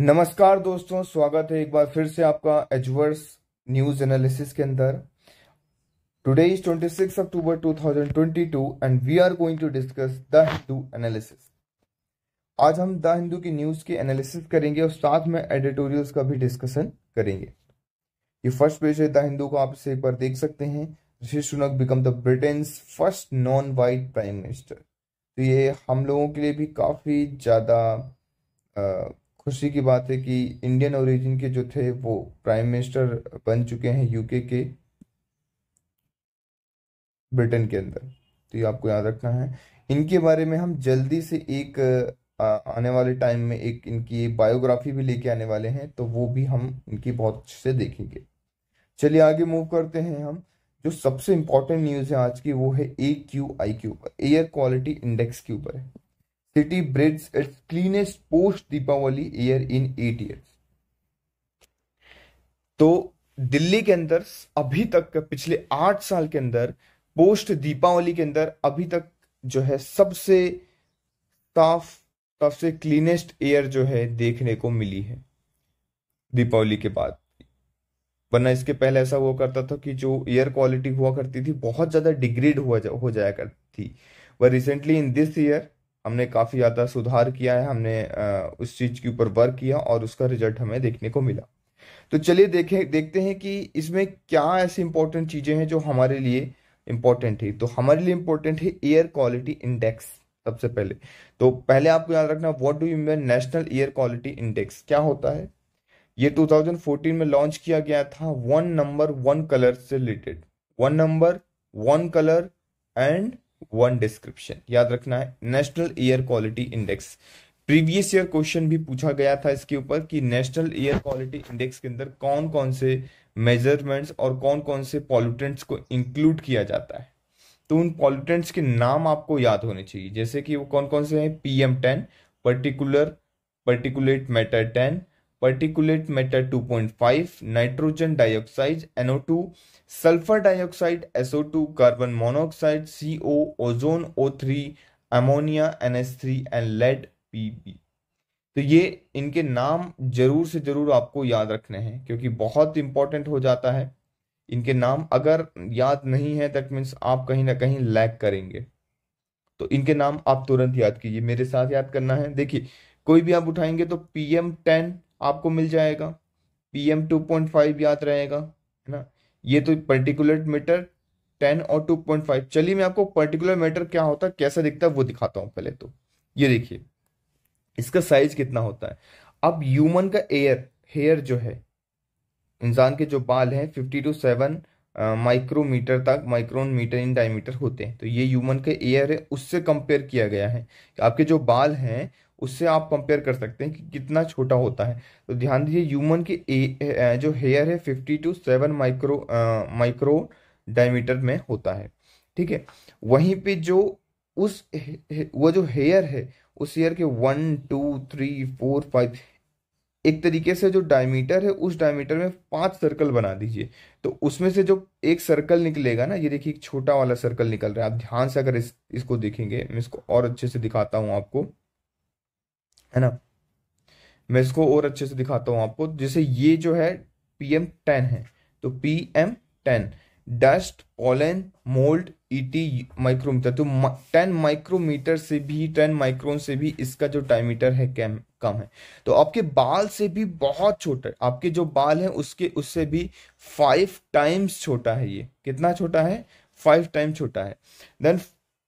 नमस्कार दोस्तों स्वागत है एक बार फिर से आपका एजवर्स न्यूज एनालिसिस के अंदर today is 26 October 2022 and we are going to discuss the Hindu analysis आज हम द हिंदू की न्यूज के एनालिसिस करेंगे और साथ में एडिटोरियल्स का भी डिस्कशन करेंगे ये फर्स्ट पेज है द हिंदू को आप इसे एक बार देख सकते हैं Rishi Sunak become the Britain first non white prime minister तो ये हम लोगों के लिए भी काफी ज्यादा खुशी की बात है कि इंडियन ओरिजिन के जो थे वो प्राइम मिनिस्टर बन चुके हैं यूके के ब्रिटेन के अंदर तो ये आपको याद रखना है इनके बारे में हम जल्दी से एक आने वाले टाइम में एक इनकी बायोग्राफी भी लेके आने वाले हैं तो वो भी हम इनकी बहुत अच्छे से देखेंगे चलिए आगे मूव करते हैं हम जो सबसे इंपॉर्टेंट न्यूज़ है आज की वो है ए क्यू आई के ऊपर एयर क्वालिटी इंडेक्स के ऊपर है city breathes its cleanest post Deepawali air in eight years. तो दिल्ली के अंदर अभी तक पिछले आठ साल के अंदर पोस्ट दीपावली के अंदर अभी तक जो है सबसे साफ सबसे क्लीनेस्ट एयर जो है देखने को मिली है दीपावली के बाद वरना इसके पहले ऐसा हुआ करता था कि जो एयर क्वालिटी हुआ करती थी बहुत ज़्यादा डिग्रेड हुआ जा, हो जाया करती थी वह रिसेंटली इन दिस ईयर हमने काफ़ी ज़्यादा सुधार किया है हमने उस चीज़ के ऊपर वर्क किया और उसका रिजल्ट हमें देखने को मिला तो चलिए देखें देखते हैं कि इसमें क्या ऐसी इंपॉर्टेंट चीज़ें हैं जो हमारे लिए इम्पॉर्टेंट है तो हमारे लिए इम्पोर्टेंट है एयर क्वालिटी इंडेक्स सबसे पहले तो पहले आपको याद रखना what do you mean national air quality index क्या होता है ये 2014 में लॉन्च किया गया था वन नंबर वन कलर से related one number one colour and one description याद रखना है national air quality index previous year question भी पूछा गया था इसके ऊपर कि नेशनल एयर क्वालिटी इंडेक्स के अंदर कौन कौन से मेजरमेंट्स और कौन कौन से पॉल्यूटेंट्स को इंक्लूड किया जाता है तो उन पॉल्यूटेंट्स के नाम आपको याद होने चाहिए जैसे कि वो कौन कौन से हैं PM ten particular particulate matter ten particulate matter 2.5 nitrogen dioxide no2 sulphur dioxide so2 carbon monoxide co ozone o3 ammonia ns3 and lead pb तो ये इनके नाम जरूर से जरूर आपको याद रखने हैं क्योंकि बहुत इंपॉर्टेंट हो जाता है इनके नाम अगर याद नहीं है दैट मीन्स आप कहीं ना कहीं लैग करेंगे तो इनके नाम आप तुरंत याद कीजिए मेरे साथ याद करना है देखिए कोई भी आप उठाएंगे तो पी एम टेन आपको मिल जाएगा P M two point five याद रहेगा है ना ये तो पर्टिकुलर मीटर टेन और टू पॉइंट फाइव चलिए मैं आपको पर्टिकुलर मीटर क्या होता है कैसा दिखता है वो दिखाता हूँ पहले तो ये देखिए इसका साइज कितना होता है अब ह्यूमन का एयर हेयर जो है इंसान के जो बाल हैं फिफ्टी टू सेवन माइक्रोमीटर तक माइक्रोन मीटर इन डायमीटर होते हैं तो ये ह्यूमन का एयर है उससे कंपेयर किया गया है कि आपके जो बाल हैं उससे आप कंपेयर कर सकते हैं कि कितना छोटा होता है तो ध्यान दीजिए ह्यूमन के ए, जो हेयर है fifty to seven micro micro diameter में होता है ठीक है वहीं पे जो उस वो जो हेयर है उस हेयर के one two three four five एक तरीके से जो डायमीटर है उस डायमीटर में पांच सर्कल बना दीजिए तो उसमें से जो एक सर्कल निकलेगा ना ये देखिए एक छोटा वाला सर्कल निकल रहा है आप ध्यान से अगर इस इसको देखेंगे मैं इसको और अच्छे से दिखाता हूँ आपको है ना मैं इसको और अच्छे से दिखाता हूँ आपको जैसे ये जो है पी एम टेन है तो P M ten dust pollen mould ईटी माइक्रोमीटर तो टेन माइक्रोमीटर से भी टेन माइक्रोन से भी इसका जो डायमीटर है कम कम है तो आपके बाल से भी बहुत छोटा है आपके जो बाल है उसके उससे भी फाइव टाइम्स छोटा है ये कितना छोटा है फाइव टाइम छोटा है देन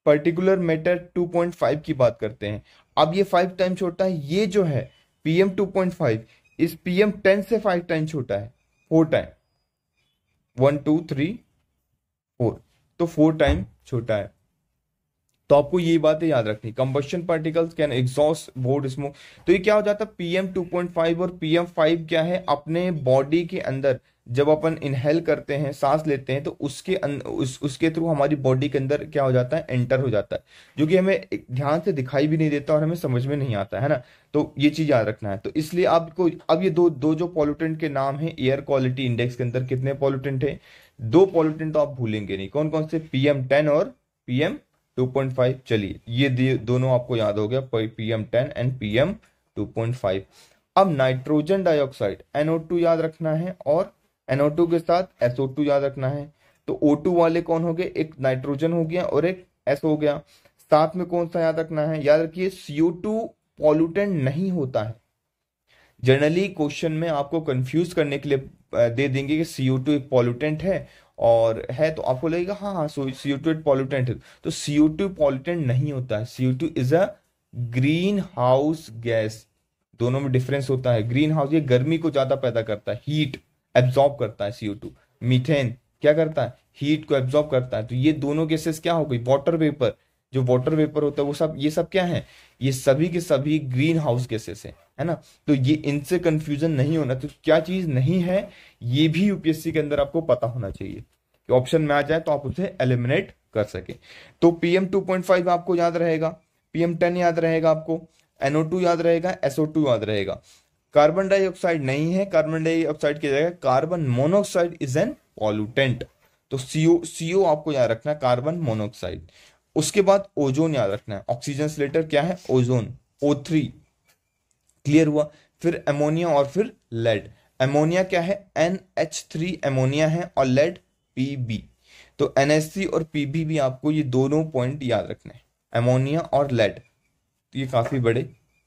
पर्टिकुलर मैटर 2.5 की बात करते हैं अब ये फाइव टाइम छोटा है ये जो है P M two point five इस पी एम टेन से फाइव टाइम छोटा है four time one two three four तो फोर टाइम छोटा है तो आपको ये बातें याद रखनी combustion particles can exhaust board smoke तो ये क्या हो जाता है पीएम टू पॉइंट फाइव और पीएम फाइव क्या है अपने बॉडी के अंदर जब अपन इनहेल करते हैं सांस लेते हैं तो उसके अन, अं-, उस, उसके थ्रू हमारी बॉडी के अंदर क्या हो जाता है एंटर हो जाता है जो कि हमें ध्यान से दिखाई भी नहीं देता और हमें समझ में नहीं आता है ना तो ये चीज़ याद रखना है तो इसलिए आपको अब ये दो दो जो पॉल्यूटेंट के नाम है एयर क्वालिटी इंडेक्स के अंदर कितने पॉल्यूटेंट है दो पॉल्यूटेंट तो आप भूलेंगे नहीं कौन कौन से पीएम टेन और पीएम टू पॉइंट फाइव चलिए ये दोनों आपको याद हो गया PM ten and PM two point five अब नाइट्रोजन डाइऑक्साइड एनओ टू याद रखना है और टू के साथ टू याद रखना है तो टू वाले कौन हो गए एक नाइट्रोजन हो गया और एक एस हो गया साथ में कौन सा याद रखना है याद रखिए सीओ टू पॉल्यूटेंट नहीं होता है जनरली क्वेश्चन में आपको कंफ्यूज करने के लिए दे देंगे कि सीओ टू एक पॉल्यूटेंट है और है तो आपको लगेगा हाँ हाँ सो सीओ टू एक पॉल्यूटेंट है तो सीओ टू पॉल्यूटेंट नहीं होता है CO two is a greenhouse gas दोनों में डिफरेंस होता है ग्रीन हाउस ये गर्मी को ज्यादा पैदा करता है हीट एब्जॉर्ब करता है सीओ टू मीथेन क्या करता है हीट को एब्जॉर्ब करता है तो ये दोनों केसेस क्या हो गई वाटर वेपर जो वाटर वेपर होता है वो सब ये सब क्या है ये सभी के सभी ग्रीन हाउस गैसेस है है ना तो ये इनसे कंफ्यूजन नहीं होना तो क्या चीज नहीं है ये भी यूपीएससी के अंदर आपको पता होना चाहिए कि ऑप्शन में आ जाए तो आप उसे एलिमिनेट कर सके तो पीएम टू पॉइंट फाइव आपको याद रहेगा पीएम टेन याद रहेगा आपको एनओ टू याद रहेगा एसओ टू याद रहेगा कार्बन डाइऑक्साइड नहीं है कार्बन डाइऑक्साइड की जगह carbon monoxide is an pollutant तो सीओ सीओ आपको याद रखना है कार्बन मोनोऑक्साइड उसके बाद ओजोन याद रखना है ऑक्सीजन स्लेटर क्या है ओजोन ओ थ्री क्लियर हुआ फिर एमोनिया और फिर लेड एमोनिया क्या है एन एच थ्री एमोनिया है और लेड पी बी तो एन और पी बी भी आपको ये दोनों पॉइंट याद रखना है एमोनिया और लेड तो ये काफ़ी बड़े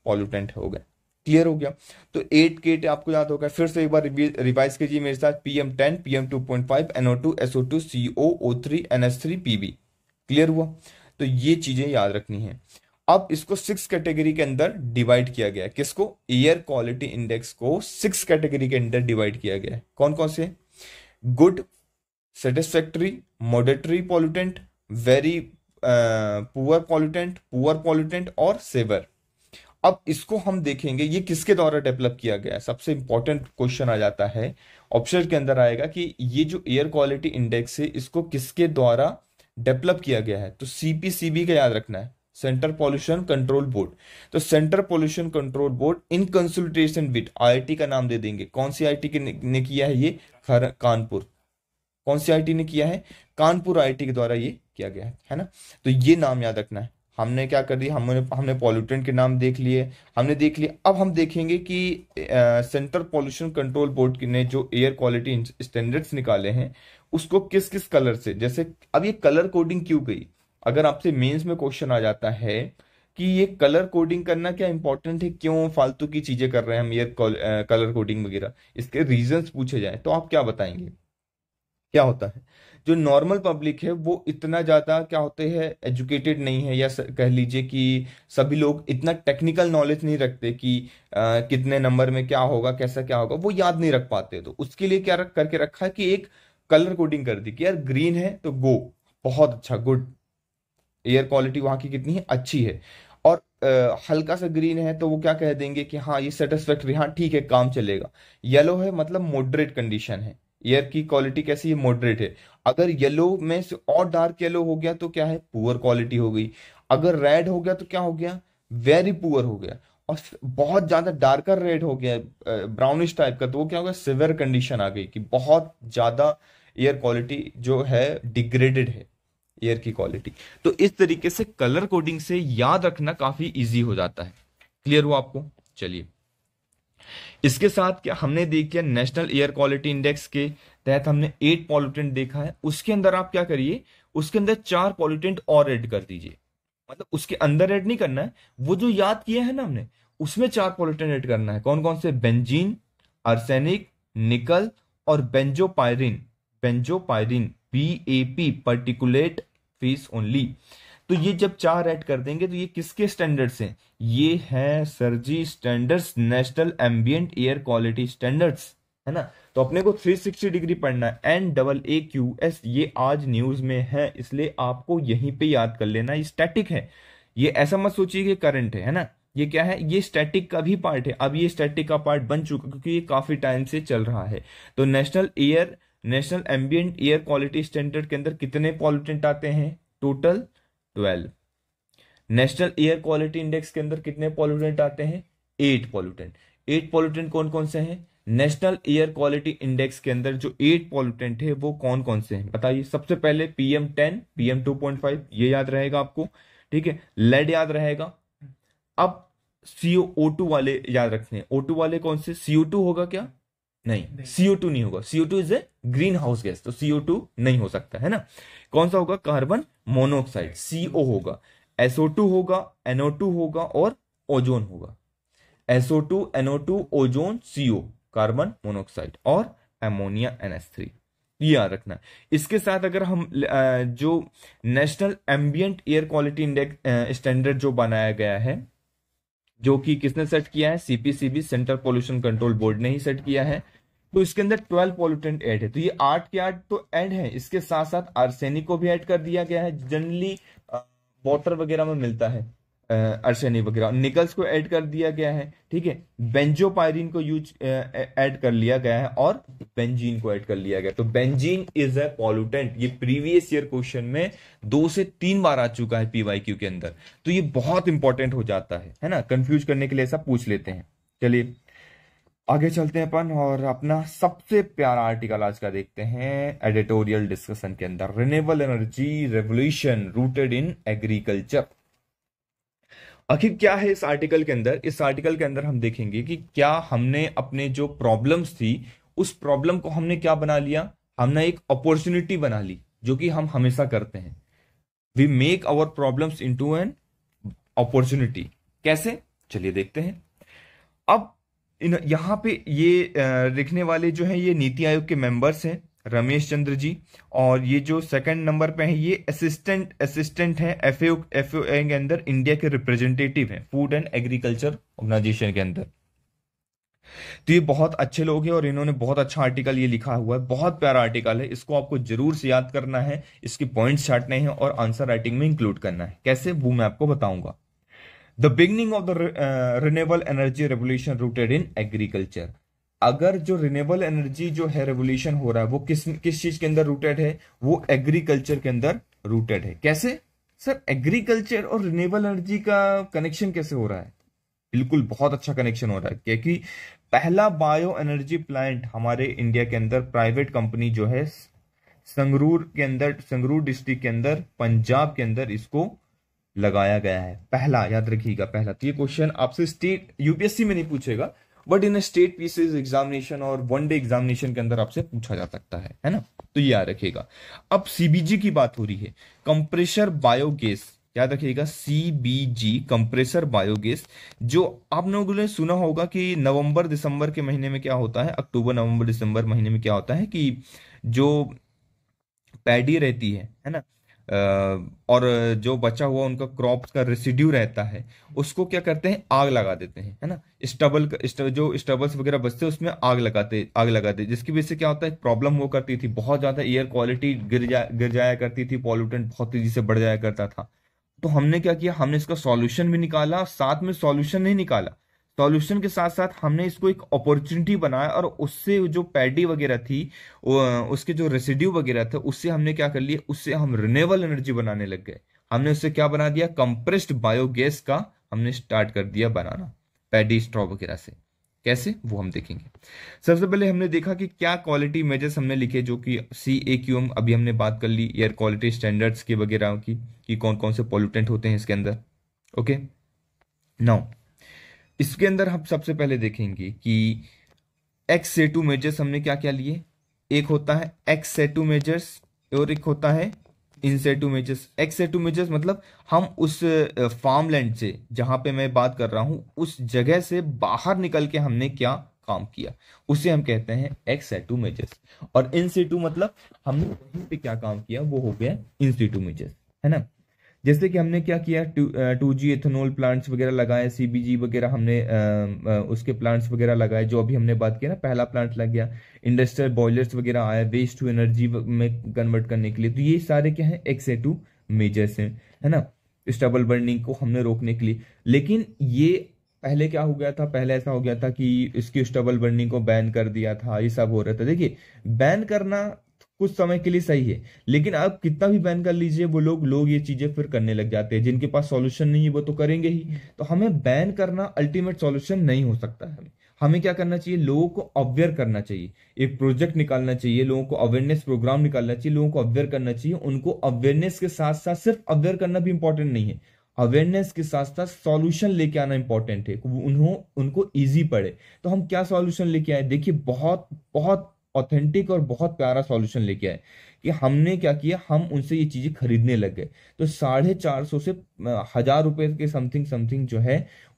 पॉल्यूटेंट हो गए क्लियर हो गया तो एट केट आपको याद होगा फिर से एक बार रिवाइज कीजिए मेरे साथ P M ten P M two point five NO two SO two C O O three N S three P B clear हुआ तो ये चीजें याद रखनी है अब इसको सिक्स कैटेगरी के अंदर डिवाइड किया गया किसको एयर क्वालिटी इंडेक्स को सिक्स कैटेगरी के अंदर डिवाइड किया गया कौन कौन से good satisfactory moderate pollutant very poor pollutant poor pollutant और सेवर अब इसको हम देखेंगे ये किसके द्वारा डेवलप किया गया है सबसे इंपॉर्टेंट क्वेश्चन आ जाता है ऑप्शन के अंदर आएगा कि ये जो एयर क्वालिटी इंडेक्स है इसको किसके द्वारा डेवलप किया गया है तो सीपीसीबी का याद रखना है सेंटर पॉल्यूशन कंट्रोल बोर्ड तो centre pollution control board in consultation with I का नाम दे देंगे कौन सी आई के ने किया है ये कानपुर कौन सी आई ने किया है कानपुर आई के द्वारा ये किया गया है ना तो ये नाम याद रखना है हमने क्या कर दिया हमने हमने पॉल्यूटेंट के नाम देख लिए हमने देख लिया अब हम देखेंगे कि सेंट्रल पॉल्यूशन कंट्रोल बोर्ड ने जो एयर क्वालिटी स्टैंडर्ड्स निकाले हैं उसको किस किस कलर से जैसे अब ये कलर कोडिंग क्यों गई अगर आपसे मेंस में क्वेश्चन आ जाता है कि ये कलर कोडिंग करना क्या इंपॉर्टेंट है क्यों फालतू की चीजें कर रहे हैं हम ये कलर कोडिंग वगैरह इसके रीजंस पूछे जाए तो आप क्या बताएंगे क्या होता है जो नॉर्मल पब्लिक है वो इतना ज़्यादा क्या होते हैं एजुकेटेड नहीं है या कह लीजिए कि सभी लोग इतना टेक्निकल नॉलेज नहीं रखते कि आ, कितने नंबर में क्या होगा कैसा क्या होगा वो याद नहीं रख पाते तो उसके लिए क्या रख करके रखा है कि एक कलर कोडिंग कर दी कि यार ग्रीन है तो गो बहुत अच्छा गुड एयर क्वालिटी वहाँ की कितनी है अच्छी है और आ, हल्का सा ग्रीन है तो वो क्या कह देंगे कि हाँ ये सेटिस्फेक्ट्री हाँ ठीक है काम चलेगा येलो है मतलब मॉडरेट कंडीशन है एयर की क्वालिटी कैसी है मॉडरेट है अगर येलो में से और डार्क येलो हो गया तो क्या है पुअर क्वालिटी हो गई अगर रेड हो गया तो क्या हो गया वेरी पुअर हो गया और बहुत ज़्यादा डार्कर रेड हो गया ब्राउनिश टाइप का तो वो क्या हो गया सिवियर कंडीशन आ गई कि बहुत ज़्यादा एयर क्वालिटी जो है डिग्रेडेड है एयर की क्वालिटी तो इस तरीके से कलर कोडिंग से याद रखना काफ़ी ईजी हो जाता है क्लियर हुआ आपको चलिए इसके साथ क्या हमने देख लिया नेशनल एयर क्वालिटी इंडेक्स के तहत हमने एट पॉल्यूटेंट देखा है उसके अंदर आप क्या करिए उसके अंदर चार पॉल्यूटेंट और एड कर दीजिए मतलब उसके अंदर एड नहीं करना है वो जो याद किया है ना हमने उसमें चार पॉल्यूटेंट एड करना है कौन कौन से बेंजीन आर्सेनिक निकल और benzopyrene benzopyrene B A P particulate fees only तो ये जब चार ऐड कर देंगे तो ये किसके स्टैंडर्ड्स हैं ये है sir ji standards national ambient air quality standards है ना तो अपने को 360 डिग्री पढ़ना है N double A Q S ये आज न्यूज में है इसलिए आपको यहीं पे याद कर लेना ये स्टैटिक है ये ऐसा मत सोचिए कि करंट है है ना ये क्या है ये स्टैटिक का भी पार्ट है अब ये स्टैटिक का पार्ट बन चुका क्योंकि ये काफी टाइम से चल रहा है तो national air national ambient air quality standard के अंदर कितने पॉल्यूटेंट आते हैं total twelve national air quality index के अंदर कितने पॉल्यूटेंट आते हैं एट पॉल्यूटेंट एट पॉल्यूटेंट कौन कौन से हैं नेशनल एयर क्वालिटी इंडेक्स के अंदर जो एट पॉल्यूटेंट है वो कौन कौन से हैं बताइए सबसे पहले PM ten PM two point five ये याद रहेगा आपको ठीक है लेड याद रहेगा अब सीओ टू वाले याद रखने ओ टू वाले कौन से सीओ टू होगा क्या नहीं सीओ टू नहीं होगा CO two is a greenhouse gas तो सीओ टू नहीं हो सकता है ना कौन सा होगा कार्बन मोनोऑक्साइड सीओ होगा एसओ टू होगा एनओ टू होगा और ओजोन होगा SO two NO two ozone CO carbon monoxide और एमोनिया एनएस थ्री ये याद रखना इसके साथ अगर हम जो national ambient air quality index standard जो बनाया गया है जो कि किसने सेट किया है CPCB central pollution control board ने ही सेट किया है तो इसके अंदर ट्वेल्व पोल्यूटेंट ऐड है तो ये आठ के आठ तो ऐड है इसके साथ साथ आर्सेनिक को भी ऐड कर दिया गया है जनरली वाटर वगैरह में मिलता है अर्शनी वगैरह निकल्स को ऐड कर दिया गया है ठीक है बेंजोपायरिन को यूज ऐड कर लिया गया है और बेंजीन को ऐड कर लिया गया तो बेंजीन इज अ पॉल्यूटेंट ये प्रीवियस ईयर क्वेश्चन में दो से तीन बार आ चुका है पीवाईक्यू के अंदर तो ये बहुत इंपॉर्टेंट हो जाता है है ना कंफ्यूज करने के लिए ऐसा पूछ लेते हैं चलिए आगे चलते हैं अपन और अपना सबसे प्यारा आर्टिकल आज का देखते हैं एडिटोरियल डिस्कशन के अंदर renewable energy revolution rooted in agriculture आखिर क्या है इस आर्टिकल के अंदर इस आर्टिकल के अंदर हम देखेंगे कि क्या हमने अपने जो प्रॉब्लम्स थी उस प्रॉब्लम को हमने क्या बना लिया हमने एक अपॉर्चुनिटी बना ली जो कि हम हमेशा करते हैं we make our problems into an opportunity कैसे चलिए देखते हैं अब इन यहाँ पे ये लिखने वाले जो हैं ये नीति आयोग के मेंबर्स हैं रमेश चंद्र जी और ये जो सेकंड नंबर पे है ये असिस्टेंट असिस्टेंट है एफ एफ के अंदर इंडिया के रिप्रेजेंटेटिव है फूड एंड एग्रीकल्चर ऑर्गेनाइजेशन के अंदर तो ये बहुत अच्छे लोग हैं और इन्होंने बहुत अच्छा आर्टिकल ये लिखा हुआ है बहुत प्यारा आर्टिकल है इसको आपको जरूर से याद करना है इसके पॉइंट्स छाटने हैं और आंसर राइटिंग में इंक्लूड करना है कैसे वो मैं आपको बताऊंगा the beginning of the renewable energy revolution rooted in agriculture अगर जो रिनेबल एनर्जी जो है रेवोल्यूशन हो रहा है वो किस किस चीज के अंदर रूटेड है वो एग्रीकल्चर के अंदर रूटेड है कैसे सर एग्रीकल्चर और रिनेबल एनर्जी का कनेक्शन कैसे हो रहा है बिल्कुल बहुत अच्छा कनेक्शन हो रहा है क्योंकि पहला बायो एनर्जी प्लांट हमारे इंडिया के अंदर प्राइवेट कंपनी जो है संगरूर के अंदर संगरूर डिस्ट्रिक्ट के अंदर पंजाब के अंदर इसको लगाया गया है पहला याद रखिएगा पहला तो ये क्वेश्चन आपसे स्टेट यूपीएससी में नहीं पूछेगा but in state PCS examination और वन डे एग्जामिनेशन के अंदर आपसे पूछा जा सकता है है ना तो ये याद रखेगा अब सीबीजी की बात हो रही है कंप्रेशर बायोगेस याद रखिएगा सीबीजी कंप्रेसर बायोगेस जो आप लोगों ने सुना होगा कि नवंबर दिसंबर के महीने में क्या होता है अक्टूबर नवंबर दिसंबर महीने में क्या होता है कि जो पैडी रहती है है ना और जो बचा हुआ उनका क्रॉप का रेसिड्यू रहता है उसको क्या करते हैं आग लगा देते हैं है ना स्टबल जो स्टबल्स वगैरह बचते हैं उसमें आग लगाते आग लगाते जिसकी वजह से क्या होता है प्रॉब्लम वो करती थी बहुत ज़्यादा एयर क्वालिटी गिर जा गिर जाया करती थी पॉल्यूटेंट बहुत तेजी से बढ़ जाया करता था तो हमने क्या किया हमने इसका सॉल्यूशन भी निकाला साथ में सॉल्यूशन नहीं निकाला सॉल्यूशन के साथ साथ हमने इसको एक अपॉर्चुनिटी बनाया और उससे जो पैडी वगैरह थी उसके जो रेसिड्यू वगैरह था उससे हमने क्या कर लिया उससे हम रिनेबल एनर्जी बनाने लग गए हमने उससे क्या बना दिया कंप्रेस्ड बायोगैस का हमने स्टार्ट कर दिया बनाना पैडी स्ट्रॉ वगैरह से कैसे वो हम देखेंगे सबसे पहले हमने देखा कि क्या क्वालिटी मेजर्स हमने लिखे जो कि सी ए क्यू एम अभी हमने बात कर ली एयर क्वालिटी स्टैंडर्ड्स के वगैरह की कि कौन कौन से पॉल्यूटेंट होते हैं इसके अंदर ओके नाउ इसके अंदर हम सबसे पहले देखेंगे कि एक्स से टू मेजर्स हमने क्या क्या लिए एक होता है एक्स से टू मेजर्स और एक होता है इन से टू मेजर्स एक्स से टू मेजर्स मतलब हम उस फार्म लैंड से जहां पे मैं बात कर रहा हूं उस जगह से बाहर निकल के हमने क्या काम किया उसे हम कहते हैं एक्स से टू मेजर्स और इन से टू मतलब हमने वहीं पे क्या काम किया वो हो गया इन से टू मेजर्स है ना जैसे कि हमने क्या किया टू जी एथेनॉल प्लांट्स वगैरह लगाए सीबीजी वगैरह हमने आ, आ, उसके प्लांट्स वगैरह लगाए जो अभी हमने बात किया ना पहला प्लांट लग गया इंडस्ट्रियल बॉयलर्स वगैरह आया वेस्ट टू एनर्जी में कन्वर्ट करने के लिए तो ये सारे क्या है एक्स ए टू मेजर्स हैं है ना स्टबल बर्निंग को हमने रोकने के लिए लेकिन ये पहले क्या हो गया था पहले ऐसा हो गया था कि इसकी स्टबल बर्निंग को बैन कर दिया था ये सब हो रहा था देखिए बैन करना कुछ समय के लिए सही है लेकिन आप कितना भी बैन कर लीजिए वो लोग लोग ये चीजें फिर करने लग जाते हैं जिनके पास सॉल्यूशन नहीं है वो तो करेंगे ही तो हमें बैन करना अल्टीमेट सॉल्यूशन नहीं हो सकता है हमें क्या करना चाहिए लोगों को अवेयर करना चाहिए एक प्रोजेक्ट निकालना चाहिए लोगों को अवेयरनेस प्रोग्राम निकालना चाहिए लोगों को अवेयर करना चाहिए उनको अवेयरनेस के साथ साथ सिर्फ अवेयर करना भी इंपॉर्टेंट नहीं है अवेयरनेस के साथ साथ सॉल्यूशन लेके आना इंपॉर्टेंट है उन्हों उनको ईजी पड़े तो हम क्या सॉल्यूशन लेके आए देखिए बहुत बहुत ऑथेंटिक और बहुत प्यारा सॉल्यूशन लेके आए कि हमने क्या किया हम उनसे ये चीजें खरीदने लग गए तो साढ़े चार सौ से हजार रुपए के समथिंग समथिंग जो है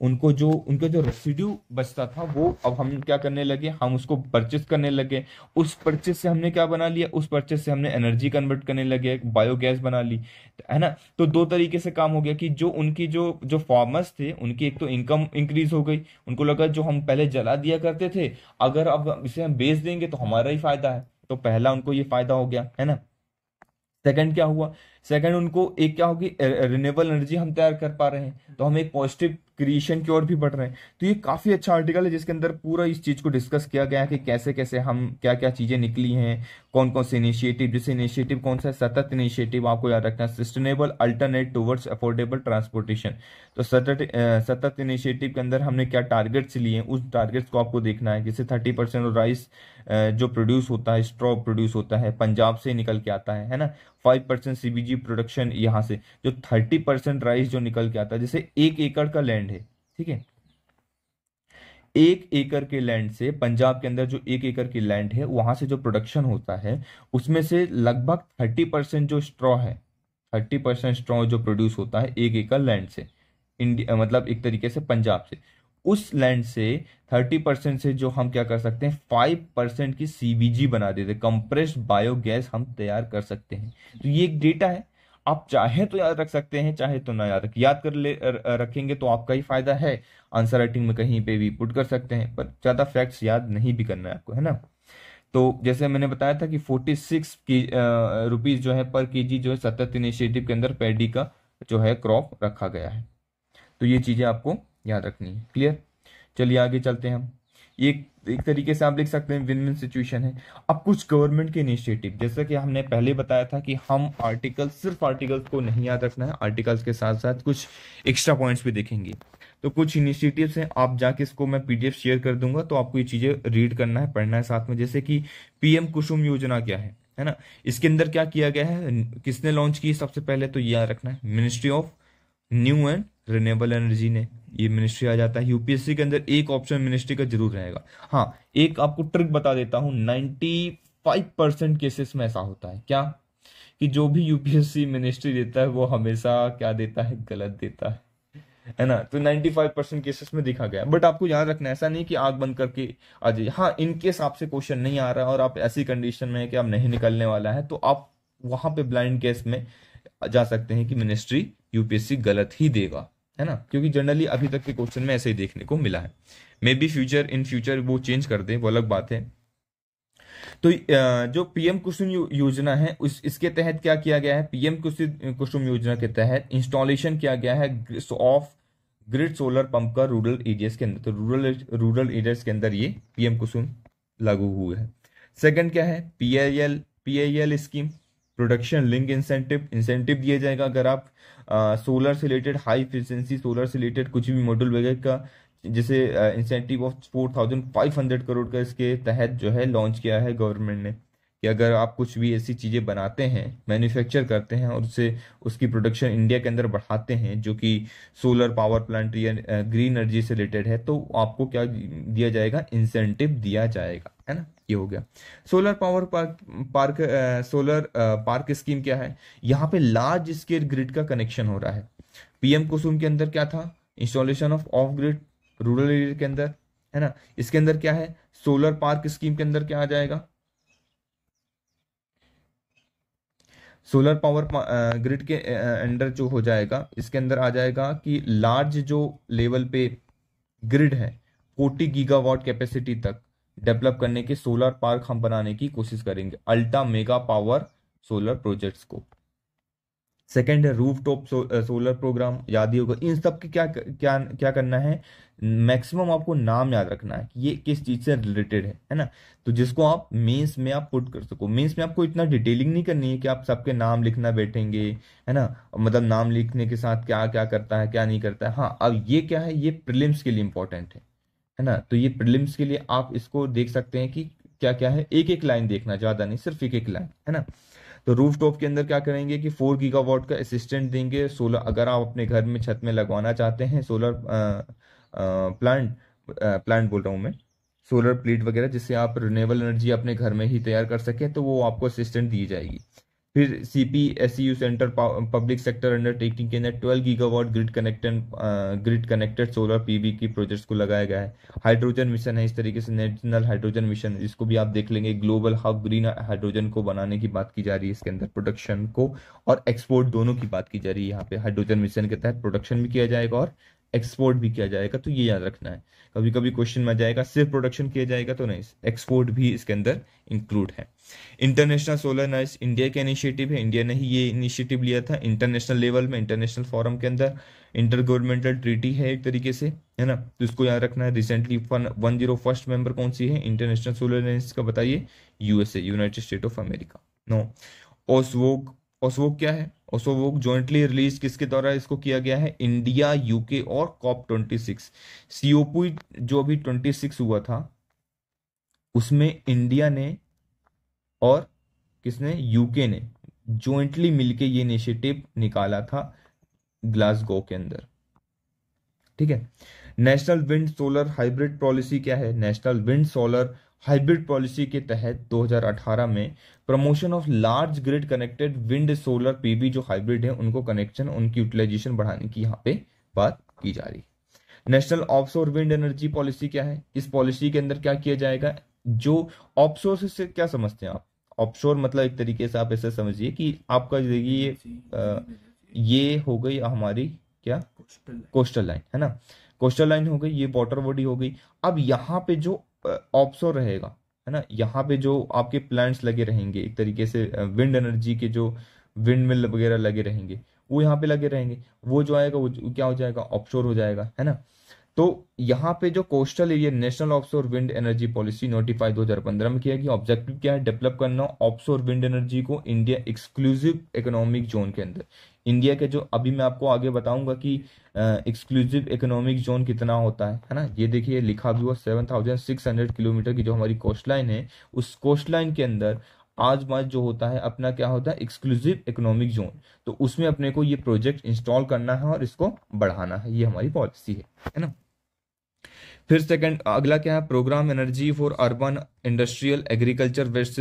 उनको जो उनका जो रेसिड्यू बचता था वो अब हम क्या करने लगे हम उसको परचेस करने लगे उस परचेस से हमने क्या बना लिया उस परचेस से हमने एनर्जी कन्वर्ट करने लगे बायोगैस बना ली है ना तो दो तरीके से काम हो गया कि जो उनकी जो जो फार्मर्स थे उनकी एक तो इनकम इंक्रीज हो गई उनको लगा जो हम पहले जला दिया करते थे अगर अब इसे हम बेच देंगे तो हमारा ही फायदा है तो पहला उनको ये फायदा हो गया है ना सेकंड क्या हुआ सेकंड उनको एक क्या होगी रिन्यूएबल एनर्जी हम तैयार कर पा रहे हैं तो हम एक पॉजिटिव क्रिएशन की ओर भी बढ़ रहे हैं तो ये काफी अच्छा आर्टिकल है जिसके अंदर पूरा इस चीज को डिस्कस किया गया कि कैसे कैसे हम क्या क्या चीजें निकली हैं कौन कौन से इनिशिएटिव जैसे इनिशिएटिव कौन सा सतत इनिशिएटिव आपको याद रखना है sustainable alternate towards affordable transportation तो सतत सतत इनिशिएटिव के अंदर हमने क्या टारगेट्स लिए उस टारगेट्स को आपको देखना है जैसे थर्टी परसेंट राइस जो प्रोड्यूस होता है स्ट्रॉ प्रोड्यूस होता है पंजाब से निकल के आता है है ना फाइव परसेंट सीबीजी प्रोडक्शन यहाँ से जो थर्टी परसेंट राइस जो निकल के आता है जैसे एक एकड़ का लैंड है ठीक है एक एकड़ के लैंड से पंजाब के अंदर जो एक एकड़ की लैंड है वहां से जो प्रोडक्शन होता है उसमें से लगभग थर्टी परसेंट जो स्ट्रॉ है थर्टी परसेंट स्ट्रॉ जो प्रोड्यूस होता है एक एकड़ लैंड से इंडिया मतलब एक तरीके से पंजाब से उस लैंड से 30 परसेंट से जो हम क्या कर सकते हैं 5 परसेंट की सीबीजी बना देते कंप्रेस्ड बायोगैस हम तैयार कर सकते हैं तो ये एक डेटा है आप चाहे तो याद रख सकते हैं चाहे तो ना याद रख याद कर ले रखेंगे तो आपका ही फायदा है आंसर राइटिंग में कहीं पे भी पुट कर सकते हैं पर ज़्यादा फैक्ट्स याद नहीं भी करना है आपको है ना तो जैसे मैंने बताया था कि 46 सिक्स रुपीज जो है पर केजी जो है सतत इनिशिएटिव के अंदर पैडी का जो है क्रॉप रखा गया है तो ये चीज़ें आपको याद रखनी है क्लियर चलिए आगे चलते हैं हम एक एक तरीके से आप लिख सकते हैं विन विन सिचुएशन है अब कुछ गवर्नमेंट के इनिशिएटिव जैसा कि हमने पहले बताया था कि हम आर्टिकल सिर्फ आर्टिकल्स को नहीं याद रखना है आर्टिकल्स के साथ साथ कुछ एक्स्ट्रा पॉइंट्स भी देखेंगे तो कुछ इनिशिएटिव्स हैं आप जाके इसको मैं पीडीएफ शेयर कर दूंगा तो आपको ये चीज़ें रीड करना है पढ़ना है साथ में जैसे कि पीएम कुसुम योजना क्या है है ना इसके अंदर क्या किया गया है किसने लॉन्च की सबसे पहले तो ये रखना है ministry of new and renewable energy ने ये मिनिस्ट्री आ जाता है यूपीएससी के अंदर एक ऑप्शन मिनिस्ट्री का जरूर रहेगा हाँ एक आपको ट्रिक बता देता हूं नाइनटी फाइव परसेंट केसेस में ऐसा होता है क्या कि जो भी यूपीएससी मिनिस्ट्री देता है वो हमेशा क्या देता है गलत देता है है ना तो 95 परसेंट केसेस में देखा गया बट आपको याद रखना ऐसा नहीं कि आग बंद करके आ जाइए हाँ इनकेस आपसे क्वेश्चन नहीं आ रहा और आप ऐसी कंडीशन में है कि आप नहीं निकलने वाला है तो आप वहां पे ब्लाइंड केस में जा सकते हैं कि मिनिस्ट्री यूपीएससी गलत ही देगा है ना क्योंकि जनरली अभी तक के क्वेश्चन में ऐसे ही देखने को मिला है maybe future in future वो चेंज कर दे वो अलग बात है तो जो पीएम कुसुम योजना है उस इसके तहत क्या किया गया है पीएम कुसुम योजना के तहत इंस्टॉलेशन किया गया है ऑफ ग्रिड सोलर पंप का रूरल एरियाज के अंदर तो रूरल रूरल एरियाज के अंदर ये पीएम कुसुम लागू हुआ है सेकंड क्या है PL PL scheme production link incentive incentive दिया जाएगा अगर आप सोलर से रिलेटेड हाई फ्रिक्वेंसी सोलर से रिलेटेड कुछ भी मॉड्यूल वगैरह का जिसे incentive of four thousand five hundred crore का इसके तहत जो है लॉन्च किया है गवर्नमेंट ने कि अगर आप कुछ भी ऐसी चीज़ें बनाते हैं मैन्युफैक्चर करते हैं और उसे उसकी प्रोडक्शन इंडिया के अंदर बढ़ाते हैं जो कि सोलर पावर प्लांट या ग्रीन एनर्जी से रिलेटेड है तो आपको क्या दिया जाएगा इंसेंटिव दिया जाएगा है ना ये हो गया solar power park park solar park scheme क्या है यहाँ पे लार्ज स्केल ग्रिड का कनेक्शन हो रहा है पीएम कुसुम के अंदर क्या था installation of off grid rural area के अंदर है ना इसके अंदर क्या है सोलर पार्क स्कीम के अंदर क्या आ जाएगा सोलर पावर ग्रिड के अंडर जो हो जाएगा इसके अंदर आ जाएगा कि लार्ज जो लेवल पे ग्रिड है फोर्टी गीगावाट कैपेसिटी तक डेवलप करने के सोलर पार्क हम बनाने की कोशिश करेंगे ultra mega power solar projects को सेकेंड है रूफ टॉप सोलर प्रोग्राम याद ही होगा इन सब की क्या क्या क्या करना है मैक्सिमम आपको नाम याद रखना है कि ये किस चीज़ से रिलेटेड है है ना तो जिसको आप मेंस में आप पुट कर सको मेंस में आपको इतना डिटेलिंग नहीं करनी है कि आप सबके नाम लिखना बैठेंगे है ना मतलब नाम लिखने के साथ क्या क्या करता है क्या नहीं करता है हाँ अब ये क्या है ये प्रिलिम्स के लिए इंपॉर्टेंट है है ना तो ये प्रिलिम्स के लिए आप इसको देख सकते हैं कि क्या क्या है एक एक लाइन देखना ज़्यादा नहीं सिर्फ एक एक लाइन है ना तो रूफ टॉप के अंदर क्या करेंगे कि फोर गीगा का असिस्टेंट देंगे सोलर अगर आप अपने घर में छत में लगवाना चाहते हैं सोलर प्लांट प्लांट बोल रहा हूँ मैं सोलर प्लेट वगैरह जिससे आप रिन्यूएबल एनर्जी अपने घर में ही तैयार कर सकें तो वो आपको असिस्टेंट दी जाएगी फिर C P S U centre public sector undertaking के अंदर 12 gigawatt grid connected grid connected solar PV की प्रोजेक्ट्स को लगाया गया है हाइड्रोजन मिशन है इस तरीके से नेशनल हाइड्रोजन मिशन इसको भी आप देख लेंगे ग्लोबल हब ग्रीन हाइड्रोजन को बनाने की बात की जा रही है इसके अंदर प्रोडक्शन को और एक्सपोर्ट दोनों की बात की जा रही है यहाँ पे हाइड्रोजन मिशन के तहत प्रोडक्शन भी किया जाएगा और एक्सपोर्ट भी किया जाएगा तो ये याद रखना है कभी कभी क्वेश्चन में जाएगा सिर्फ प्रोडक्शन किया जाएगा तो नहीं एक्सपोर्ट भी इसके अंदर इंक्लूड है इंटरनेशनल सोलर नाइस इंडिया के इनिशिएटिव है इंडिया ने ही ये इनिशिएटिव लिया था इंटरनेशनल लेवल में इंटरनेशनल फॉरम के अंदर इंटर गवर्नमेंटल ट्रीटी है एक तरीके से है ना तो इसको याद रखना है recently one zero first member कौन सी है इंटरनेशनल सोलर नाइस का बताइए USA United state of America no ओसवोक ओसवोक क्या है ओसोवोक जॉइंटली रिलीज किसके द्वारा इसको किया गया है इंडिया यूके और कॉप ट्वेंटी सिक्स सीओपी जो अभी ट्वेंटी सिक्स हुआ था उसमें इंडिया ने और किसने यूके ने जॉइंटली मिलके ये इनिशिएटिव निकाला था ग्लासगो के अंदर ठीक है national wind solar hybrid policy क्या है national wind solar hybrid policy के तहत 2018 में promotion of large grid connected wind solar PV जो हाइब्रिड है उनको कनेक्शन उनकी यूटिलाइजेशन बढ़ाने की यहाँ पे बात की जा रही है national offshore wind energy policy क्या है इस पॉलिसी के अंदर क्या किया जाएगा जो ऑफशोर से क्या समझते हैं आप ऑफशोर मतलब एक तरीके से आप ऐसे समझिए कि आपका देखिए ये आ, ये हो गई हमारी क्या कोस्टल लाइन है ना कोस्टल लाइन हो गई ये वाटर बॉडी हो गई अब यहाँ पे जो ऑप्सो रहेगा है ना यहाँ पे जो आपके प्लांट्स लगे रहेंगे एक तरीके से विंड एनर्जी के जो विंड मिल वगैरह लगे रहेंगे वो यहाँ पे लगे रहेंगे वो जो आएगा वो क्या हो जाएगा ऑप्शोर हो जाएगा है ना तो यहाँ पे जो coastal area national offshore wind energy policy notify 2015 में किया कि ऑब्जेक्टिव क्या है डेवलप करना ऑफशोर विंड एनर्जी को इंडिया एक्सक्लूसिव इकोनॉमिक जोन के अंदर इंडिया के जो अभी मैं आपको आगे बताऊंगा कि एक्सक्लूसिव इकोनॉमिक जोन कितना होता है है ना ये देखिए लिखा भी हुआ seven thousand six hundred kilometre की जो हमारी कोस्ट लाइन है उस कोस्ट लाइन के अंदर आज माज जो होता है अपना क्या होता है एक्सक्लूसिव इकोनॉमिक जोन तो उसमें अपने को ये प्रोजेक्ट इंस्टॉल करना है और इसको बढ़ाना है ये हमारी पॉलिसी है है ना फिर सेकंड अगला क्या है programme energy for urban industrial agriculture waste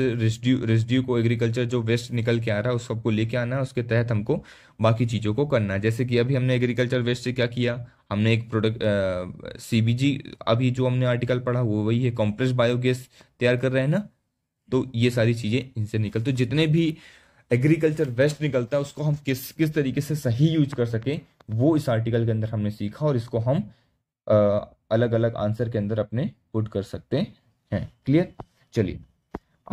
residue को एग्रीकल्चर जो वेस्ट निकल के आ रहा है उस सबको लेके आना है उसके तहत हमको बाकी चीज़ों को करना है जैसे कि अभी हमने एग्रीकल्चर वेस्ट से क्या किया हमने एक प्रोडक्ट सी अभी जो हमने आर्टिकल पढ़ा वो वही है कॉम्प्रेस बायोगैस तैयार कर रहे हैं ना तो ये सारी चीज़ें इनसे निकल तो जितने भी एग्रीकल्चर वेस्ट निकलता है उसको हम किस किस तरीके से सही यूज कर सकें वो इस आर्टिकल के अंदर हमने सीखा और इसको हम अलग अलग आंसर के अंदर अपने पुट कर सकते हैं क्लियर चलिए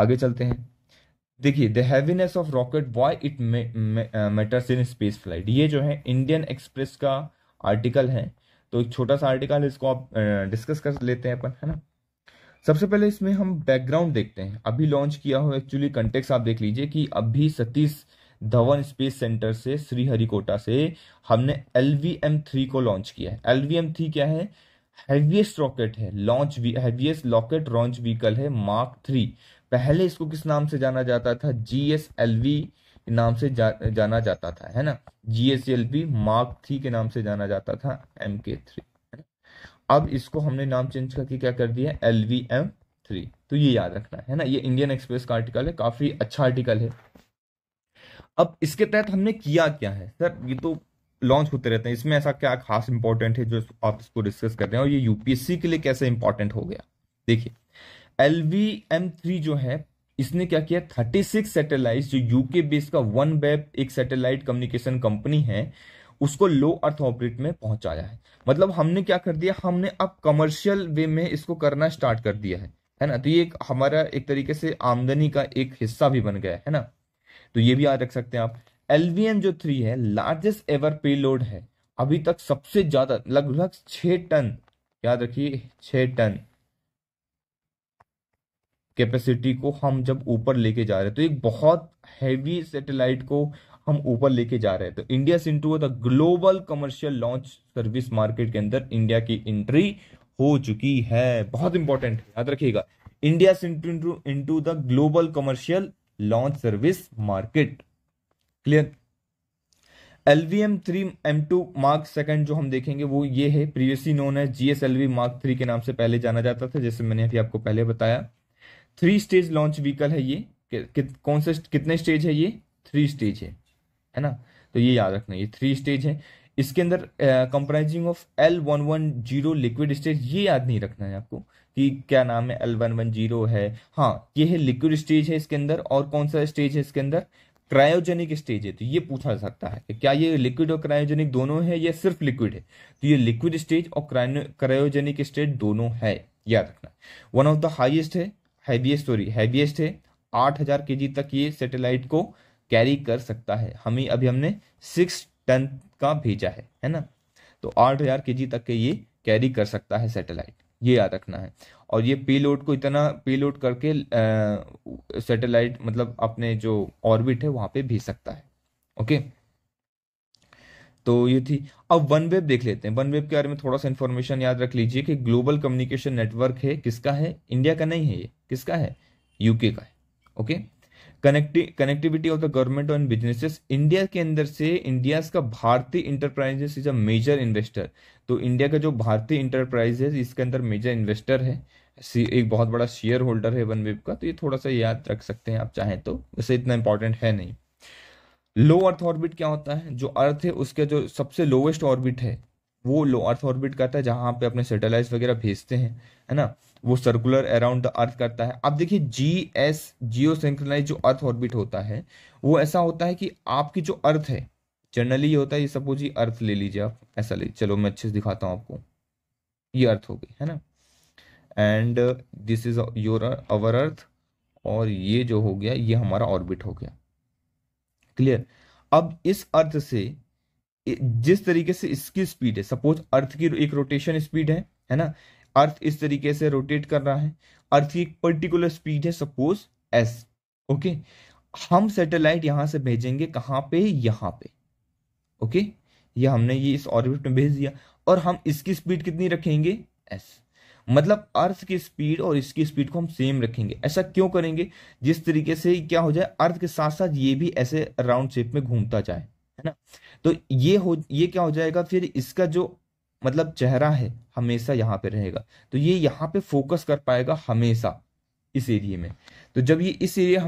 आगे चलते हैं देखिए the heaviness of rocket why it matters in space flight ये जो है इंडियन एक्सप्रेस का आर्टिकल है तो एक छोटा सा आर्टिकल इसको आप डिस्कस कर लेते हैं अपन है ना सबसे पहले इसमें हम बैकग्राउंड देखते हैं अभी लॉन्च किया हो एक्चुअली कंटेक्स आप देख लीजिए कि अभी सतीश धवन स्पेस सेंटर से श्रीहरिकोटा से हमने एल वी एम थ्री को लॉन्च किया है एल वी एम थ्री क्या है हैवीएस्ट रॉकेट है launch heaviest rocket launch vehicle है मार्क थ्री पहले इसको किस नाम से जाना जाता था जी एस एल वी नाम से जा, जाना जाता था है ना G S L V mark three के नाम से जाना जाता था एम के थ्री अब इसको हमने नाम चेंज करके क्या कर दिया एल वी एम थ्री तो ये याद रखना है ना ये इंडियन एक्सप्रेस का आर्टिकल है काफी अच्छा आर्टिकल है अब इसके तहत हमने किया क्या है सर ये तो लॉन्च होते रहते हैं इसमें ऐसा क्या खास इंपॉर्टेंट है जो आप इसको डिस्कस कर रहे हैं और ये यूपीएससी के लिए कैसे इंपॉर्टेंट हो गया देखिए एल वी एम थ्री जो है इसने क्या किया थर्टी सिक्स सेटेलाइट जो यूके बेस का वन वेब एक सैटेलाइट कम्युनिकेशन कंपनी है उसको लो अर्थ ऑपरेट में पहुंचाया है मतलब हमने क्या कर दिया हमने अब कमर्शियल वे में इसको करना स्टार्ट कर दिया है है ना तो ये एक हमारा एक तरीके से आमदनी का एक हिस्सा भी बन गया है ना तो ये भी याद रख सकते हैं आप एलवीएन जो थ्री है लार्जेस्ट एवर पेलोड है अभी तक सबसे ज्यादा लगभग छह टन याद रखिए छह टन कैपेसिटी को हम जब ऊपर लेके जा रहे हैं तो एक बहुत हैवी सैटेलाइट को हम ऊपर लेके जा रहे हैं तो India into the global commercial launch service market के अंदर इंडिया की एंट्री हो चुकी है बहुत इंपॉर्टेंट याद रखिएगा India into the global commercial launch service market clear LVM three M two mark second जो हम देखेंगे वो ये है प्रीवियसली नोन है जीएसएलवी मार्क थ्री के नाम से पहले जाना जाता था जैसे मैंने अभी आपको पहले बताया थ्री स्टेज लॉन्च व्हीकल है ये कि, कि, कौन से कितने स्टेज है ये थ्री स्टेज है है ना तो ये याद रखना ये थ्री स्टेज है इसके अंदर comprising of L one one zero liquid stage ये याद नहीं रखना है आपको कि क्या नाम है एल वन वन जीरो है हाँ ये है लिक्विड स्टेज है इसके अंदर और कौन सा स्टेज है इसके अंदर क्रायोजेनिक स्टेज है तो ये पूछा जा सकता है कि क्या ये लिक्विड और क्रायोजेनिक दोनों है या सिर्फ लिक्विड है तो ये लिक्विड स्टेज और क्रायोजेनिक स्टेज दोनों है याद रखना वन ऑफ द हाइएस्ट है हैवीएस्ट सॉरी हैवीएस्ट है आठ हजार के जी तक ये सैटेलाइट को कैरी कर सकता है हमें अभी हमने सिक्स टन का भेजा है है ना तो आठ हजार के जी तक के ये कैरी कर सकता है सैटेलाइट ये याद रखना है और ये पे लोड को इतना पे लोड करके सैटेलाइट मतलब अपने जो ऑर्बिट है वहां पे भेज सकता है ओके तो ये थी अब वन वेब देख लेते हैं वन वेब के बारे में थोड़ा सा इन्फॉर्मेशन याद रख लीजिए कि ग्लोबल कम्युनिकेशन नेटवर्क है किसका है इंडिया का नहीं है ये किसका है यूके का है okay connecti connectivity of the government on businesses India के अंदर से इंडिया का Bharti enterprises is a major investor तो इंडिया का जो भारतीय है इसके अंदर मेजर इन्वेस्टर है एक बहुत बड़ा शेयर होल्डर है वन वेब का तो ये थोड़ा सा याद रख सकते हैं आप चाहें तो वैसे इतना इंपॉर्टेंट है नहीं लो अर्थ ऑर्बिट क्या होता है जो अर्थ है उसके जो सबसे लोवेस्ट ऑर्बिट है वो लो अर्थ ऑर्बिट करता है जहां पे अपने सेटेलाइट वगैरह भेजते हैं है ना वो सर्कुलर अराउंड द अर्थ करता है अब देखिए जी एस जियो जो अर्थ ऑर्बिट होता है वो ऐसा होता है कि आपकी जो अर्थ है जनरली होता है ये सपोज ये अर्थ ले लीजिए आप ऐसा ले चलो मैं अच्छे से दिखाता हूँ आपको ये अर्थ हो गई है ना and this is your our earth और ये जो हो गया ये हमारा ऑर्बिट हो गया क्लियर अब इस अर्थ से जिस तरीके से इसकी स्पीड है सपोज अर्थ की एक रोटेशन स्पीड है है ना अर्थ इस तरीके से रोटेट कर रहा है अर्थ की एक पर्टिकुलर स्पीड है सपोज एस ओके हम सैटेलाइट यहां से भेजेंगे कहाँ पे यहां पे ओके ये हमने ये इस ऑर्बिट में भेज दिया और हम इसकी स्पीड कितनी रखेंगे एस मतलब अर्थ की स्पीड और इसकी स्पीड को हम सेम रखेंगे ऐसा क्यों करेंगे जिस तरीके से क्या हो जाए अर्थ के साथ साथ ये भी ऐसे राउंड शेप में घूमता जाए है ना तो ये हो ये क्या हो जाएगा फिर इसका जो मतलब चेहरा है हमेशा यहाँ पे रहेगा तो ये यहाँ पे फोकस कर पाएगा हमेशा इस एरिए में तो जब ये इस एरिया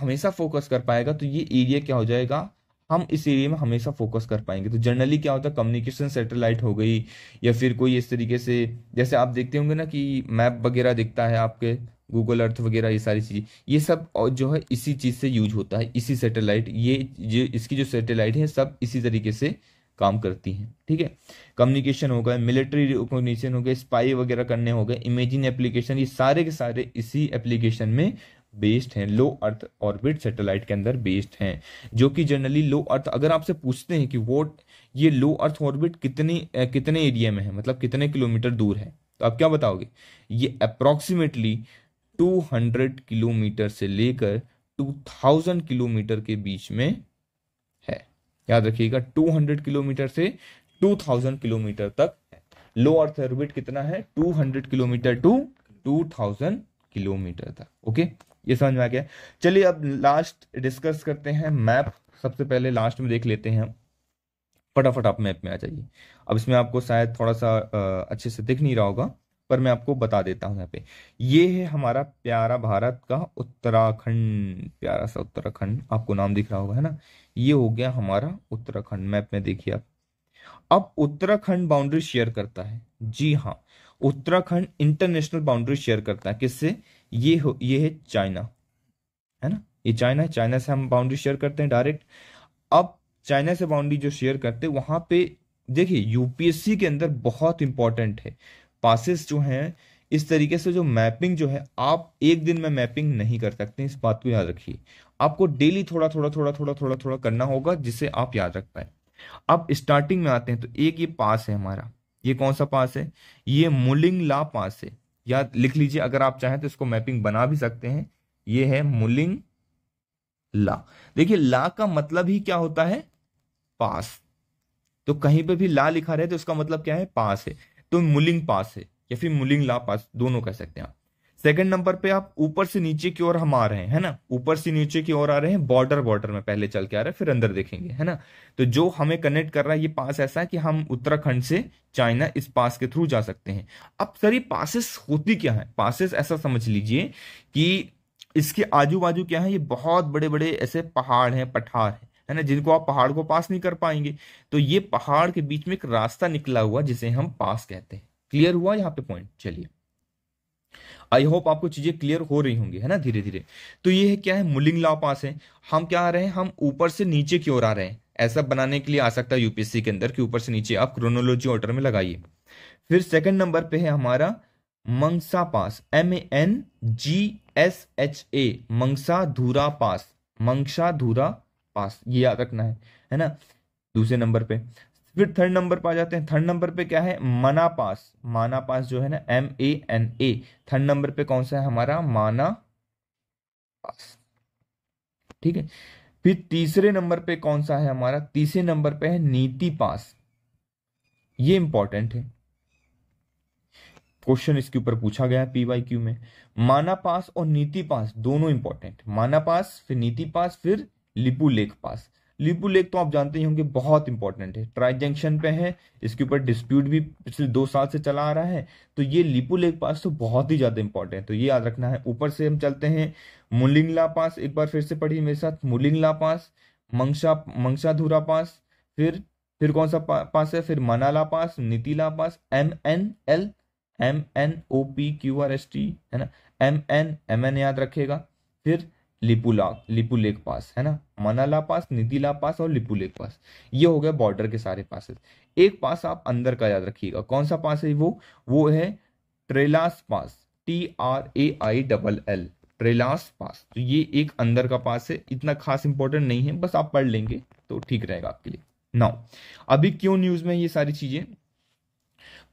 हमेशा फोकस कर पाएगा तो ये एरिया क्या हो जाएगा हम इस एरिया में हमेशा फोकस कर पाएंगे तो जनरली क्या होता है कम्युनिकेशन सेटेलाइट हो गई या फिर कोई इस तरीके से जैसे आप देखते होंगे ना कि मैप वगैरह दिखता है आपके गूगल अर्थ वगैरह ये सारी चीज़ें ये सब और जो है इसी चीज़ से यूज होता है इसी सैटेलाइट ये जो इसकी जो सेटेलाइट है सब इसी तरीके से काम करती हैं ठीक है कम्युनिकेशन हो गए मिलिट्री रिकोगशन हो गए स्पाई वगैरह करने हो गए इमेजिंग एप्लीकेशन ये सारे के सारे इसी एप्लीकेशन में बेस्ड हैं लो अर्थ ऑर्बिट सैटेलाइट के अंदर बेस्ड हैं जो कि जनरली लो अर्थ अगर आपसे पूछते हैं कि वो ये लो अर्थ ऑर्बिट कितने कितने एरिया में है मतलब कितने किलोमीटर दूर है तो आप क्या बताओगे ये अप्रॉक्सीमेटली 200 किलोमीटर से लेकर 2000 किलोमीटर के बीच में है याद रखिएगा 200 किलोमीटर से 2000 किलोमीटर तक है लो अर्थ ऑर्बिट कितना है 200 किलोमीटर टू 2000 किलोमीटर तक ओके ये समझ में आ गया चलिए अब लास्ट डिस्कस करते हैं मैप सबसे पहले लास्ट में देख लेते हैं फटाफट आप मैप में आ जाइए अब इसमें आपको शायद थोड़ा सा अच्छे से दिख नहीं रहा होगा पर मैं आपको बता देता हूं यहाँ पे ये है हमारा प्यारा भारत का उत्तराखंड प्यारा सा उत्तराखंड आपको नाम दिख रहा होगा है ना ये हो गया हमारा उत्तराखंड मैप में देखिए आप अब उत्तराखंड बाउंड्री शेयर करता है जी हाँ उत्तराखंड इंटरनेशनल बाउंड्री शेयर करता है किससे ये हो ये है चाइना है ना ये चाइना है चाइना से हम बाउंड्री शेयर करते हैं डायरेक्ट अब चाइना से बाउंड्री जो शेयर करते हैं वहां पे देखिए यूपीएससी के अंदर बहुत इंपॉर्टेंट है पासिस जो है इस तरीके से जो मैपिंग जो है आप एक दिन में मैपिंग नहीं कर सकते इस बात को याद रखिए आपको डेली थोड़ा थोड़ा थोड़ा थोड़ा थोड़ा थोड़ा करना होगा जिसे आप याद रख पाए अब स्टार्टिंग में आते हैं तो एक ये पास है हमारा ये कौन सा पास है ये मुलिंगला पास है या लिख लीजिए अगर आप चाहें तो इसको मैपिंग बना भी सकते हैं ये है मुलिंग ला देखिए ला का मतलब ही क्या होता है पास तो कहीं पे भी ला लिखा रहे तो उसका मतलब क्या है पास है तो मुलिंग पास है या फिर मुलिंग ला पास दोनों कह सकते हैं आप सेकंड नंबर पे आप ऊपर से नीचे की ओर हम आ रहे हैं है ना ऊपर से नीचे की ओर आ रहे हैं बॉर्डर बॉर्डर में पहले चल के आ रहे हैं फिर अंदर देखेंगे है ना तो जो हमें कनेक्ट कर रहा है ये पास ऐसा है कि हम उत्तराखंड से चाइना इस पास के थ्रू जा सकते हैं अब सर ये पासिस होती क्या है पासिस ऐसा समझ लीजिए कि इसके आजू बाजू क्या है ये बहुत बड़े बड़े ऐसे पहाड़ हैं पठार हैं है ना जिनको आप पहाड़ को पास नहीं कर पाएंगे तो ये पहाड़ के बीच में एक रास्ता निकला हुआ जिसे हम पास कहते हैं क्लियर हुआ यहाँ पे पॉइंट चलिए आई होप आपको चीजें क्लियर हो रही होंगी है ना धीरे धीरे तो ये है क्या है मुलिंग लॉ पास है हम क्या आ रहे हैं हम ऊपर से नीचे की ओर आ रहे हैं ऐसा बनाने के लिए आ सकता है यूपीएससी के अंदर कि ऊपर से नीचे आप क्रोनोलॉजी ऑर्डर में लगाइए फिर सेकंड नंबर पे है हमारा Mangsha pass M A N G S H A Mangsha Dhura pass मंगसा Dhura पास ये याद रखना है है ना दूसरे नंबर पे फिर थर्ड नंबर पर आ जाते हैं थर्ड नंबर पे क्या है माना पास माना पास जो है ना M A N A third number पे कौन सा है हमारा माना पास ठीक है फिर तीसरे नंबर पे कौन सा है हमारा तीसरे नंबर पे है नीति पास ये इंपॉर्टेंट है क्वेश्चन इसके ऊपर पूछा गया है पीवाई क्यू में माना पास और नीति पास दोनों इंपॉर्टेंट माना पास फिर नीति पास फिर लिपू लेख पास लिपू लेक तो आप जानते ही होंगे बहुत इंपॉर्टेंट है ट्राई जंक्शन पे है इसके ऊपर डिस्प्यूट भी पिछले दो साल से चला आ रहा है तो ये लिपू लेक पास तो बहुत ही ज़्यादा इंपॉर्टेंट है तो ये याद रखना है ऊपर से हम चलते हैं मुलिंगला पास एक बार फिर से पढ़िए मेरे साथ मुलिंगला पास मंगशा मंगशाधुरा पास फिर फिर कौन सा पा, पास है फिर Manala pass Nitila pass M N L M N O P Q R S T है ना एम एन एम एन याद रखेगा फिर लिपुला लिपू लेक पास है ना मनाला पास निदिला पास और लिपू लेक पास ये हो गया बॉर्डर के सारे पासेस एक पास आप अंदर का याद रखिएगा कौन सा पास है वो वो है Traill's pass T R A I double L Traill's pass तो ये एक अंदर का पास है इतना खास इंपॉर्टेंट नहीं है बस आप पढ़ लेंगे तो ठीक रहेगा आपके लिए नाउ अभी क्यों न्यूज में ये सारी चीजें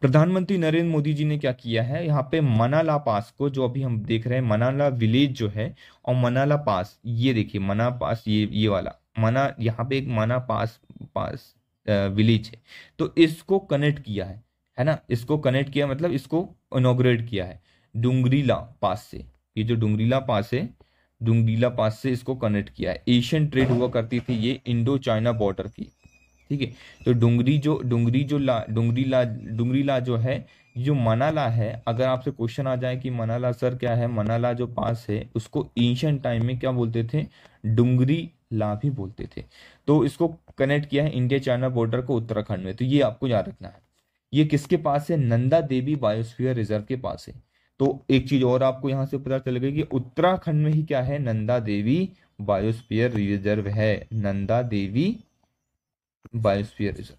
प्रधानमंत्री नरेंद्र मोदी जी ने क्या किया है यहाँ पे मनाला पास को जो अभी हम देख रहे हैं मनाला विलेज जो है और मनाला पास ये देखिए मना पास ये ये वाला मना यहाँ पे एक मना पास पास विलेज है तो इसको कनेक्ट किया है है ना इसको कनेक्ट किया मतलब इसको इनोग्रेट किया है डुंगरीला पास से ये जो डुंगरीला पास है डुंगरीला पास से इसको कनेक्ट किया है एशियन ट्रेड हुआ करती थी ये इंडो चाइना बॉर्डर की ठीक है तो डुंगरी जो डुंगरी जो ला डुंगरी ला डुंगरी ला जो है जो मनाला है अगर आपसे क्वेश्चन आ जाए कि मनाला सर क्या है मनाला जो पास है उसको एंशियंट टाइम में क्या बोलते थे डुंगरी ला भी बोलते थे तो इसको कनेक्ट किया है इंडिया चाइना बॉर्डर को उत्तराखंड में तो ये आपको याद रखना है ये किसके पास है नंदा देवी बायोस्फीयर रिजर्व के पास है तो एक चीज और आपको यहाँ से पता चल गई कि उत्तराखंड में ही क्या है नंदा देवी बायोस्फीयर रिजर्व है नंदा देवी बायोस्फीयर रिजर्व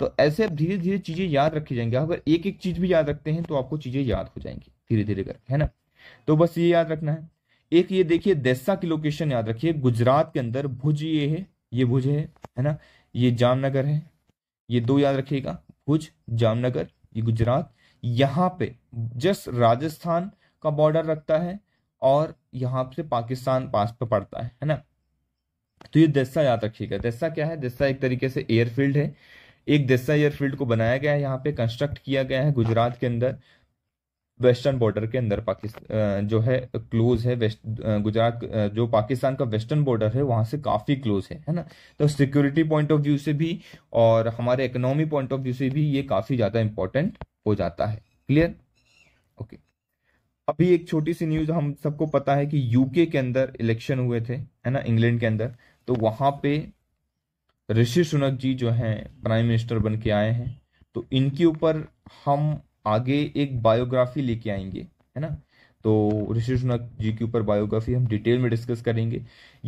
तो ऐसे आप धीरे धीरे चीजें याद रखी जाएंगे अगर एक एक चीज भी याद रखते हैं तो आपको चीजें याद हो जाएंगी धीरे धीरे करके है ना तो बस ये याद रखना है एक ये देखिए देसा की लोकेशन याद रखिए गुजरात के अंदर भुज ये है ये भुज है है ना ये जामनगर है ये दो याद रखिएगा भुज जामनगर ये गुजरात यहाँ पे जस्ट राजस्थान का बॉर्डर रखता है और यहाँ से पाकिस्तान पास पे पड़ता है है ना तो ये दस्सा याद रखिएगा दस्सा क्या है दस्सा एक तरीके से एयरफील्ड है एक दस्सा एयरफील्ड को बनाया गया है यहाँ पे कंस्ट्रक्ट किया गया है गुजरात के अंदर वेस्टर्न बॉर्डर के अंदर पाकिस्तान जो है क्लोज है वेस्ट गुजरात जो पाकिस्तान का वेस्टर्न बॉर्डर है वहां से काफ़ी क्लोज है है ना तो सिक्योरिटी पॉइंट ऑफ व्यू से भी और हमारे इकोनॉमी पॉइंट ऑफ व्यू से भी ये काफ़ी ज़्यादा इंपॉर्टेंट हो जाता है क्लियर अभी एक छोटी सी न्यूज हम सबको पता है कि यूके के अंदर इलेक्शन हुए थे है ना इंग्लैंड के अंदर तो वहां पे ऋषि सुनक जी जो हैं प्राइम मिनिस्टर बन के आए हैं तो इनके ऊपर हम आगे एक बायोग्राफी लेके आएंगे है ना तो ऋषि सुनक जी के ऊपर बायोग्राफी हम डिटेल में डिस्कस करेंगे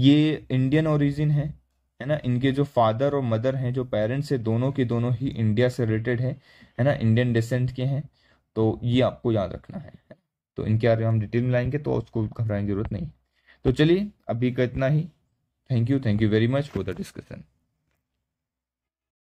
ये इंडियन ओरिजिन है है ना इनके जो फादर और मदर हैं जो पेरेंट्स हैं दोनों के दोनों ही इंडिया से रिलेटेड है है ना इंडियन डिसेंट के हैं तो ये आपको याद रखना है तो इनके बारे में हम डिटेल में लाएंगे तो उसको घबराने की जरूरत नहीं तो चलिए अभी का इतना ही thank you thank you very much for the discussion